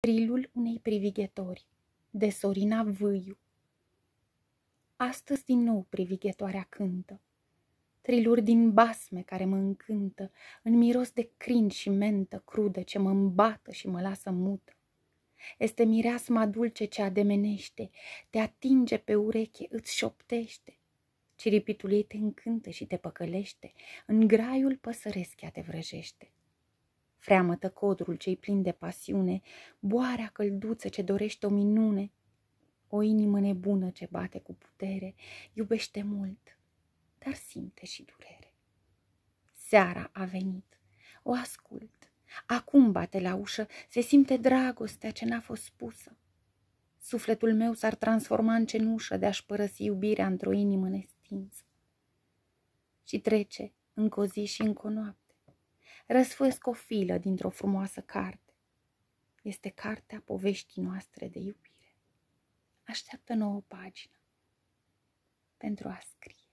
Trilul unei privighetori de Sorina Vâiu Astăzi din nou privighetoarea cântă, Triluri din basme care mă încântă, În miros de crin și mentă crudă Ce mă îmbată și mă lasă mută. Este mireasma dulce ce ademenește, Te atinge pe ureche, îți șoptește, Ciripitul ei te încântă și te păcălește, În graiul păsăresc ea te vrăjește. Freamătă codrul cei plin de pasiune, boarea călduță ce dorește o minune, o inimă nebună ce bate cu putere, iubește mult, dar simte și durere. Seara a venit, o ascult, acum bate la ușă, se simte dragostea ce n-a fost spusă. Sufletul meu s-ar transforma în cenușă de a-și părăsi iubirea într-o inimă nestinsă. Și trece încă o zi și încă o noapte Răsfăsc o filă dintr-o frumoasă carte. Este cartea poveștii noastre de iubire. Așteaptă nouă pagină pentru a scrie.